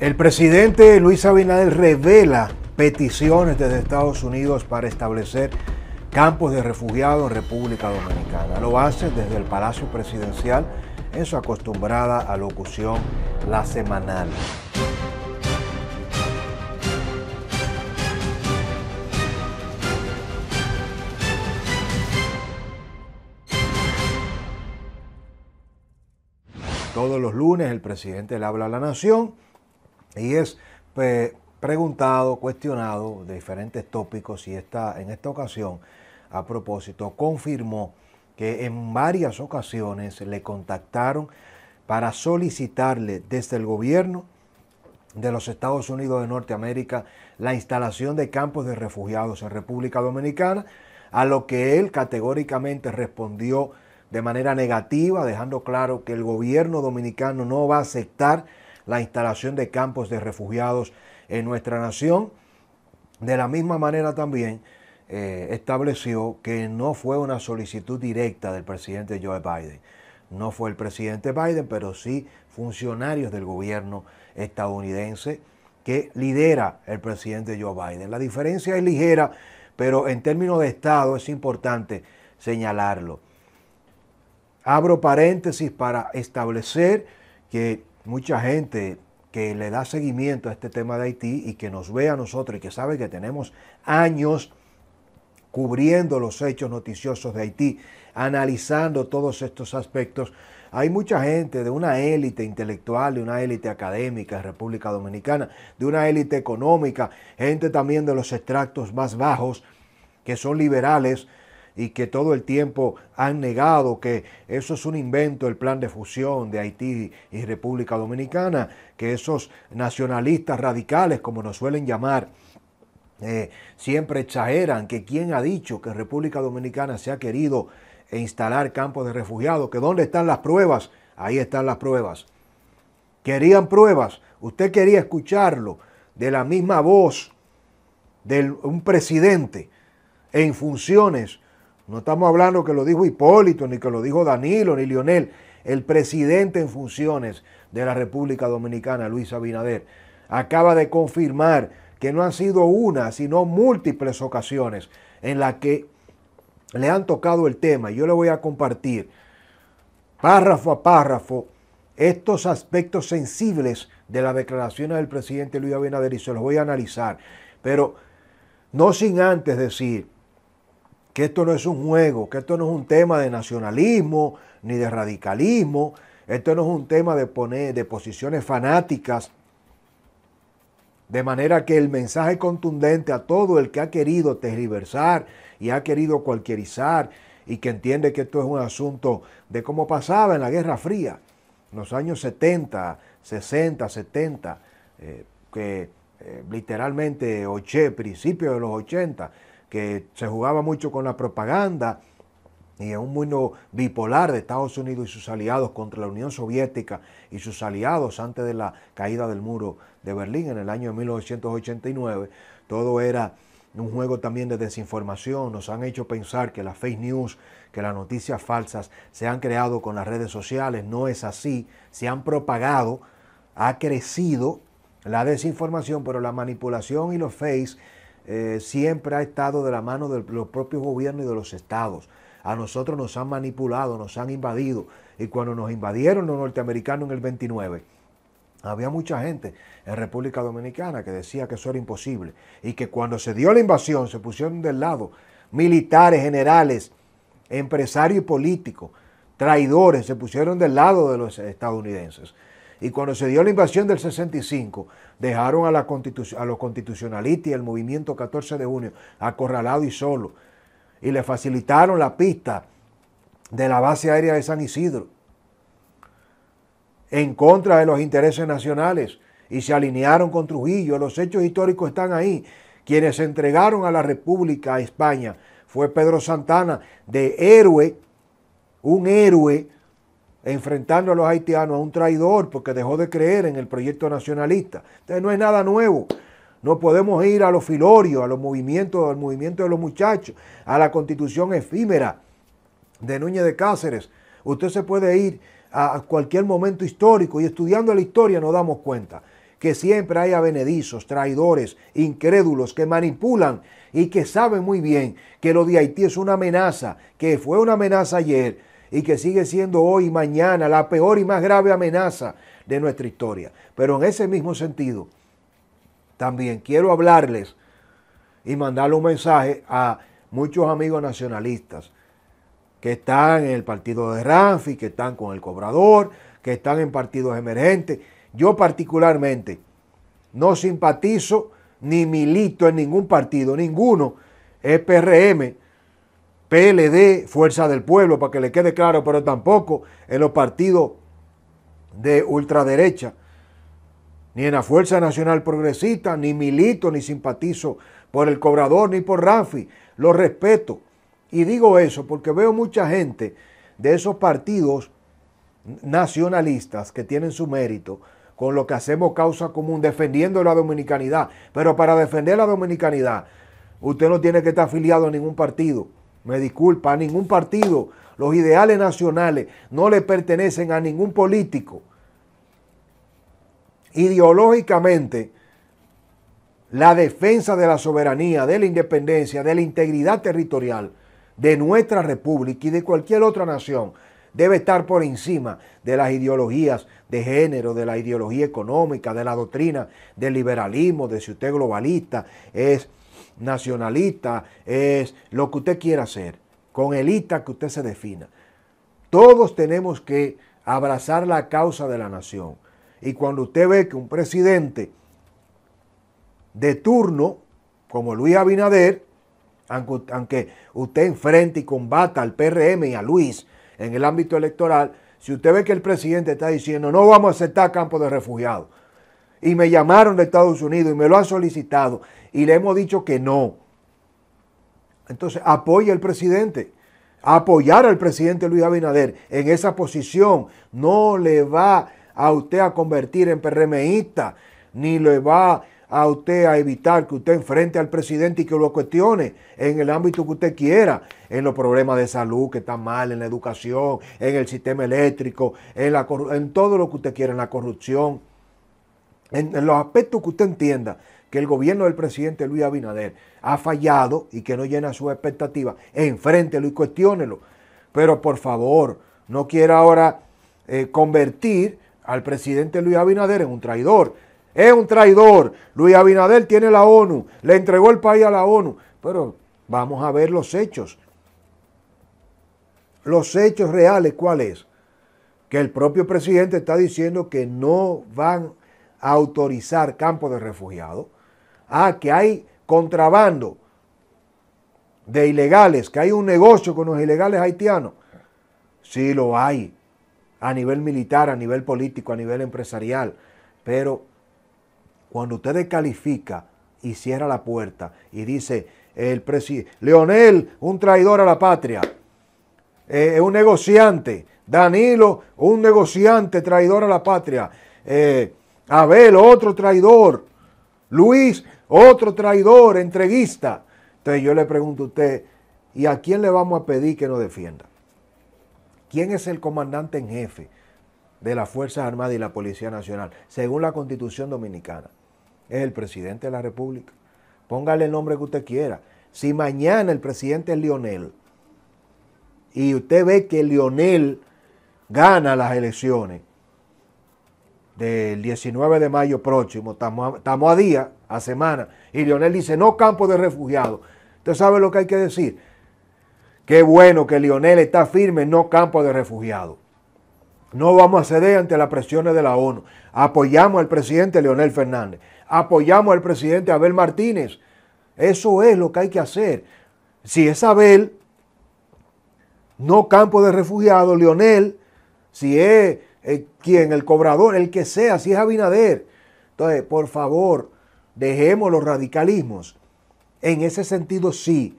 El presidente Luis Abinader revela peticiones desde Estados Unidos para establecer campos de refugiados en República Dominicana. Lo hace desde el Palacio Presidencial en su acostumbrada alocución la semanal. Todos los lunes el presidente le habla a la nación y es pues, preguntado, cuestionado de diferentes tópicos y está en esta ocasión, a propósito, confirmó que en varias ocasiones le contactaron para solicitarle desde el gobierno de los Estados Unidos de Norteamérica la instalación de campos de refugiados en República Dominicana, a lo que él categóricamente respondió de manera negativa, dejando claro que el gobierno dominicano no va a aceptar la instalación de campos de refugiados en nuestra nación. De la misma manera también eh, estableció que no fue una solicitud directa del presidente Joe Biden. No fue el presidente Biden, pero sí funcionarios del gobierno estadounidense que lidera el presidente Joe Biden. La diferencia es ligera, pero en términos de Estado es importante señalarlo. Abro paréntesis para establecer que mucha gente que le da seguimiento a este tema de Haití y que nos ve a nosotros y que sabe que tenemos años cubriendo los hechos noticiosos de Haití, analizando todos estos aspectos. Hay mucha gente de una élite intelectual, de una élite académica en República Dominicana, de una élite económica, gente también de los extractos más bajos, que son liberales, y que todo el tiempo han negado que eso es un invento, el plan de fusión de Haití y República Dominicana, que esos nacionalistas radicales, como nos suelen llamar, eh, siempre exageran que quien ha dicho que República Dominicana se ha querido instalar campos de refugiados, que dónde están las pruebas, ahí están las pruebas. Querían pruebas, usted quería escucharlo de la misma voz de un presidente en funciones no estamos hablando que lo dijo Hipólito, ni que lo dijo Danilo, ni Lionel. El presidente en funciones de la República Dominicana, Luis Abinader, acaba de confirmar que no han sido una, sino múltiples ocasiones en las que le han tocado el tema. Yo le voy a compartir párrafo a párrafo estos aspectos sensibles de la declaración del presidente Luis Abinader y se los voy a analizar. Pero no sin antes decir que esto no es un juego, que esto no es un tema de nacionalismo ni de radicalismo, esto no es un tema de poner de posiciones fanáticas. De manera que el mensaje contundente a todo el que ha querido tergiversar y ha querido cualquierizar y que entiende que esto es un asunto de cómo pasaba en la Guerra Fría, en los años 70, 60, 70, que eh, literalmente, oche, principios de los 80, que se jugaba mucho con la propaganda y en un mundo bipolar de Estados Unidos y sus aliados contra la Unión Soviética y sus aliados antes de la caída del muro de Berlín en el año 1989, todo era un juego también de desinformación, nos han hecho pensar que las fake news, que las noticias falsas se han creado con las redes sociales, no es así, se han propagado, ha crecido la desinformación, pero la manipulación y los fakes eh, siempre ha estado de la mano de los propios gobiernos y de los estados. A nosotros nos han manipulado, nos han invadido. Y cuando nos invadieron los norteamericanos en el 29, había mucha gente en República Dominicana que decía que eso era imposible y que cuando se dio la invasión se pusieron del lado militares, generales, empresarios y políticos, traidores, se pusieron del lado de los estadounidenses. Y cuando se dio la invasión del 65, dejaron a, la a los constitucionalistas y el movimiento 14 de junio acorralado y solo. Y le facilitaron la pista de la base aérea de San Isidro en contra de los intereses nacionales y se alinearon con Trujillo. Los hechos históricos están ahí. Quienes se entregaron a la República a España fue Pedro Santana de héroe, un héroe enfrentando a los haitianos a un traidor porque dejó de creer en el proyecto nacionalista. Entonces no es nada nuevo. No podemos ir a los filorios, a los movimientos, al movimiento de los muchachos, a la constitución efímera de Núñez de Cáceres. Usted se puede ir a cualquier momento histórico y estudiando la historia nos damos cuenta que siempre hay avenedizos, traidores, incrédulos que manipulan y que saben muy bien que lo de Haití es una amenaza, que fue una amenaza ayer, y que sigue siendo hoy y mañana la peor y más grave amenaza de nuestra historia. Pero en ese mismo sentido, también quiero hablarles y mandarle un mensaje a muchos amigos nacionalistas que están en el partido de Ramfi, que están con el Cobrador, que están en partidos emergentes. Yo particularmente no simpatizo ni milito en ningún partido, ninguno. Es PRM, PLD, Fuerza del Pueblo, para que le quede claro, pero tampoco en los partidos de ultraderecha, ni en la Fuerza Nacional Progresista, ni milito, ni simpatizo por el cobrador, ni por Rafi, Lo respeto. Y digo eso porque veo mucha gente de esos partidos nacionalistas que tienen su mérito con lo que hacemos causa común, defendiendo la dominicanidad. Pero para defender la dominicanidad, usted no tiene que estar afiliado a ningún partido me disculpa, a ningún partido. Los ideales nacionales no le pertenecen a ningún político. Ideológicamente, la defensa de la soberanía, de la independencia, de la integridad territorial de nuestra república y de cualquier otra nación debe estar por encima de las ideologías de género, de la ideología económica, de la doctrina del liberalismo, de si usted globalista, es nacionalista, es lo que usted quiera hacer, con el ITA que usted se defina. Todos tenemos que abrazar la causa de la nación. Y cuando usted ve que un presidente de turno, como Luis Abinader, aunque usted enfrente y combata al PRM y a Luis en el ámbito electoral, si usted ve que el presidente está diciendo no vamos a aceptar campos de refugiados, y me llamaron de Estados Unidos y me lo han solicitado y le hemos dicho que no. Entonces, apoya al presidente. Apoyar al presidente Luis Abinader en esa posición no le va a usted a convertir en PRMista, ni le va a usted a evitar que usted enfrente al presidente y que lo cuestione en el ámbito que usted quiera, en los problemas de salud que están mal, en la educación, en el sistema eléctrico, en, la, en todo lo que usted quiera, en la corrupción en, los aspectos que usted entienda que el gobierno del presidente Luis Abinader ha fallado y que no llena sus expectativas, enfréntelo y cuestiónelo. Pero por favor, no quiera ahora eh, convertir al presidente Luis Abinader en un traidor. Es un traidor. Luis Abinader tiene la ONU, le entregó el país a la ONU. Pero vamos a ver los hechos. Los hechos reales, cuáles Que el propio presidente está diciendo que no van autorizar campos de refugiados. a que hay contrabando de ilegales, que hay un negocio con los ilegales haitianos. Sí lo hay, a nivel militar, a nivel político, a nivel empresarial. Pero cuando usted descalifica y cierra la puerta y dice, el presidente, Leonel, un traidor a la patria, eh, un negociante, Danilo, un negociante traidor a la patria, eh, Abel, otro traidor. Luis, otro traidor, entreguista. Entonces yo le pregunto a usted, ¿y a quién le vamos a pedir que nos defienda? ¿Quién es el comandante en jefe de las Fuerzas Armadas y la Policía Nacional? Según la Constitución Dominicana, es el presidente de la República. Póngale el nombre que usted quiera. Si mañana el presidente es Lionel y usted ve que Lionel gana las elecciones, del 19 de mayo próximo, estamos a, día, a semana, y Lionel dice, no campo de refugiados. Usted sabe lo que hay que decir. Qué bueno que Lionel está firme, no campo de refugiados. No vamos a ceder ante las presiones de la ONU. Apoyamos al presidente Leonel Fernández. Apoyamos al presidente Abel Martínez. Eso es lo que hay que hacer. Si es Abel, no campo de refugiados, Lionel si es ¿Quién? quien, el cobrador, el que sea, si es Abinader. Entonces, por favor, dejemos los radicalismos. En ese sentido, sí.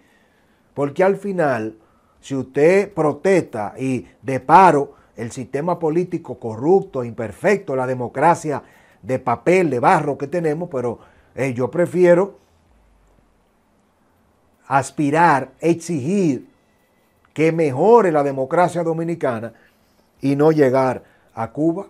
Porque al final, si usted protesta y deparo el sistema político corrupto, imperfecto, la democracia de papel, de barro que tenemos, pero eh, yo prefiero aspirar, exigir que mejore la democracia dominicana y no llegar a a Cuba.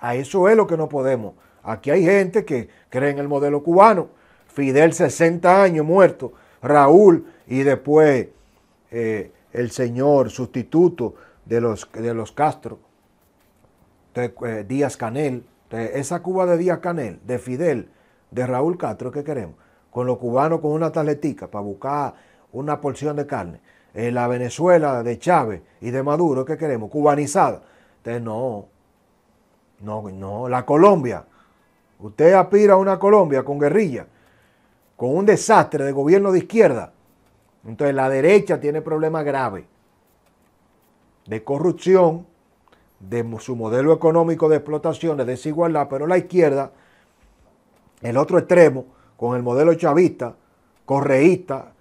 A eso es lo que no podemos. Aquí hay gente que cree en el modelo cubano. Fidel 60 años muerto, Raúl y después eh, el señor sustituto de los, de los Castro, eh, Díaz Canel. esa Cuba de Díaz Canel, de Fidel, de Raúl Castro, ¿qué queremos? Con los cubanos con una taletica para buscar una porción de carne. la Venezuela de Chávez y de Maduro, ¿qué queremos? Cubanizada. Entonces no, no, no, la Colombia. Usted aspira a una Colombia con guerrilla, con un desastre de gobierno de izquierda. Entonces la derecha tiene problemas graves de corrupción, de su modelo económico de explotación, de desigualdad, pero la izquierda, el otro extremo, con el modelo chavista, correísta,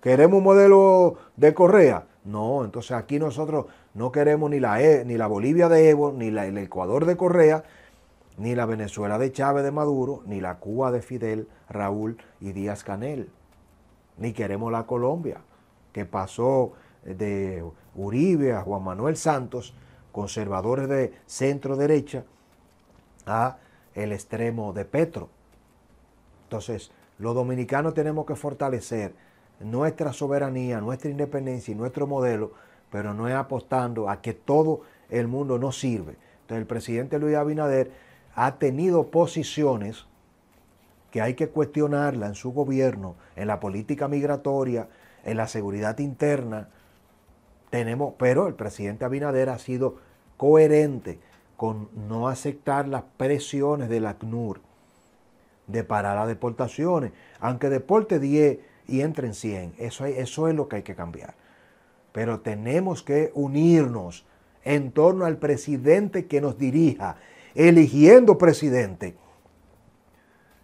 queremos un modelo de Correa. No, entonces aquí nosotros no queremos ni la, e, ni la Bolivia de Evo, ni la, el Ecuador de Correa, ni la Venezuela de Chávez de Maduro, ni la Cuba de Fidel, Raúl y Díaz Canel. Ni queremos la Colombia, que pasó eh, de Uribe a Juan Manuel Santos, conservadores de centro derecha, a el extremo de Petro. Entonces, los dominicanos tenemos que fortalecer nuestra soberanía, nuestra independencia y nuestro modelo pero no es apostando a que todo el mundo no sirve. Entonces el presidente Luis Abinader ha tenido posiciones que hay que cuestionarla en su gobierno, en la política migratoria, en la seguridad interna. Tenemos, pero el presidente Abinader ha sido coherente con no aceptar las presiones del ACNUR de parar las deportaciones, aunque deporte 10 y entren 100. Eso, eso es lo que hay que cambiar pero tenemos que unirnos en torno al presidente que nos dirija, eligiendo presidente.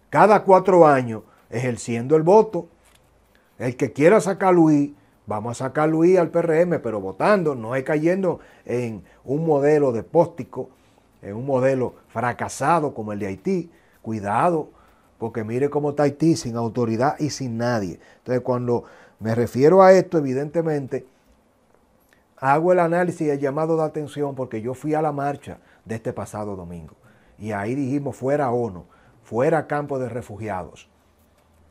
Cada cuatro años, ejerciendo el voto. El que quiera sacar Luis, vamos a sacar Luis al PRM, pero votando, no es cayendo en un modelo póstico, en un modelo fracasado como el de Haití. Cuidado, porque mire cómo está Haití sin autoridad y sin nadie. Entonces, cuando me refiero a esto, evidentemente, hago el análisis y el llamado de atención porque yo fui a la marcha de este pasado domingo. Y ahí dijimos fuera ONU, fuera campo de refugiados.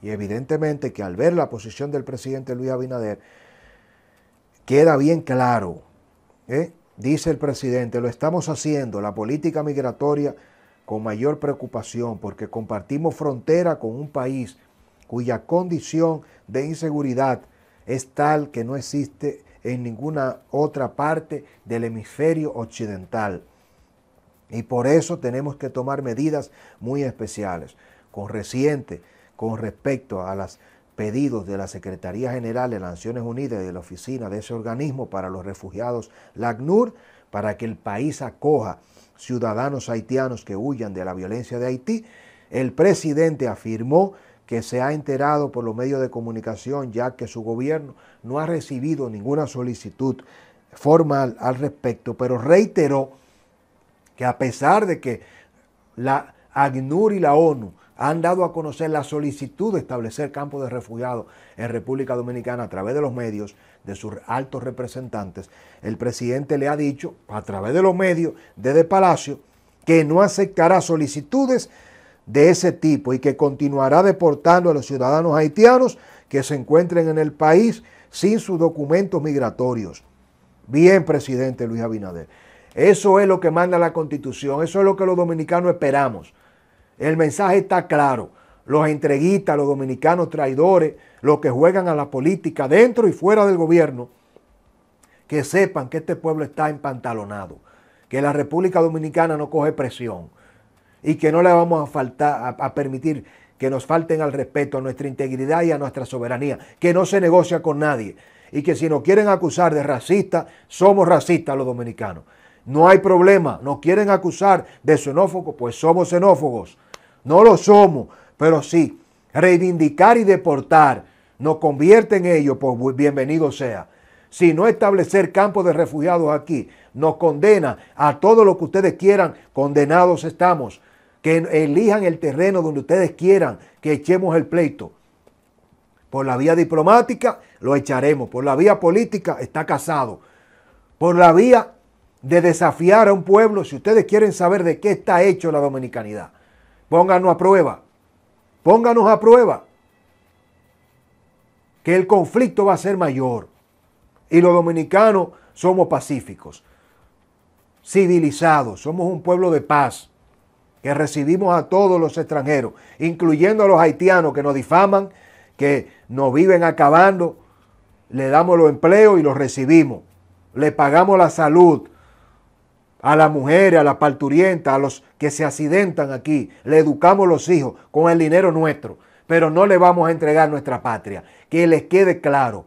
Y evidentemente que al ver la posición del presidente Luis Abinader, queda bien claro. ¿eh? Dice el presidente, lo estamos haciendo, la política migratoria con mayor preocupación porque compartimos frontera con un país cuya condición de inseguridad es tal que no existe en ninguna otra parte del hemisferio occidental. Y por eso tenemos que tomar medidas muy especiales. Con reciente, con respecto a los pedidos de la Secretaría General de las Naciones Unidas y de la oficina de ese organismo para los refugiados, la para que el país acoja ciudadanos haitianos que huyan de la violencia de Haití, el presidente afirmó que se ha enterado por los medios de comunicación, ya que su gobierno no ha recibido ninguna solicitud formal al respecto, pero reiteró que a pesar de que la ACNUR y la ONU han dado a conocer la solicitud de establecer campos de refugiados en República Dominicana a través de los medios de sus altos representantes, el presidente le ha dicho a través de los medios desde Palacio que no aceptará solicitudes de ese tipo y que continuará deportando a los ciudadanos haitianos que se encuentren en el país sin sus documentos migratorios. Bien, presidente Luis Abinader. Eso es lo que manda la constitución, eso es lo que los dominicanos esperamos. El mensaje está claro. Los entreguistas, los dominicanos traidores, los que juegan a la política dentro y fuera del gobierno, que sepan que este pueblo está empantalonado, que la República Dominicana no coge presión y que no le vamos a, faltar, a, permitir que nos falten al respeto, a nuestra integridad y a nuestra soberanía, que no se negocia con nadie y que si nos quieren acusar de racistas, somos racistas los dominicanos. No hay problema, nos quieren acusar de xenófobos, pues somos xenófobos. No lo somos, pero sí, reivindicar y deportar nos convierte en ellos, pues bienvenido sea. Si no establecer campos de refugiados aquí, nos condena a todo lo que ustedes quieran, condenados estamos que elijan el terreno donde ustedes quieran, que echemos el pleito. Por la vía diplomática lo echaremos, por la vía política está casado, por la vía de desafiar a un pueblo, si ustedes quieren saber de qué está hecho la dominicanidad, pónganos a prueba, pónganos a prueba que el conflicto va a ser mayor y los dominicanos somos pacíficos, civilizados, somos un pueblo de paz que recibimos a todos los extranjeros, incluyendo a los haitianos que nos difaman, que nos viven acabando, le damos los empleos y los recibimos. Le pagamos la salud a las mujeres, a las parturientas, a los que se accidentan aquí. Le educamos los hijos con el dinero nuestro, pero no le vamos a entregar nuestra patria. Que les quede claro.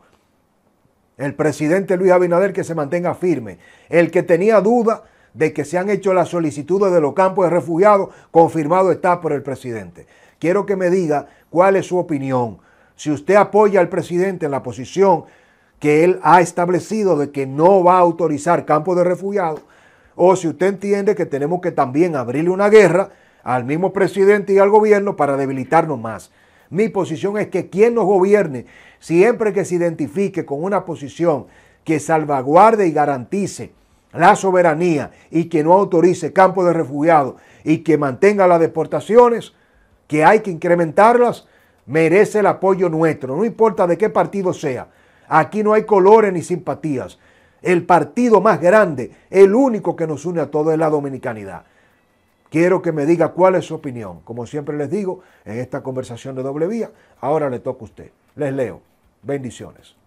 El presidente Luis Abinader que se mantenga firme. El que tenía duda de que se han hecho las solicitudes de los campos de refugiados, confirmado está por el presidente. Quiero que me diga cuál es su opinión. Si usted apoya al presidente en la posición que él ha establecido de que no va a autorizar campos de refugiados, o si usted entiende que tenemos que también abrirle una guerra al mismo presidente y al gobierno para debilitarnos más. Mi posición es que quien nos gobierne, siempre que se identifique con una posición que salvaguarde y garantice la soberanía y que no autorice campos de refugiados y que mantenga las deportaciones, que hay que incrementarlas, merece el apoyo nuestro, no importa de qué partido sea. Aquí no hay colores ni simpatías. El partido más grande, el único que nos une a todos es la dominicanidad. Quiero que me diga cuál es su opinión. Como siempre les digo, en esta conversación de doble vía, ahora le toca a usted. Les leo. Bendiciones.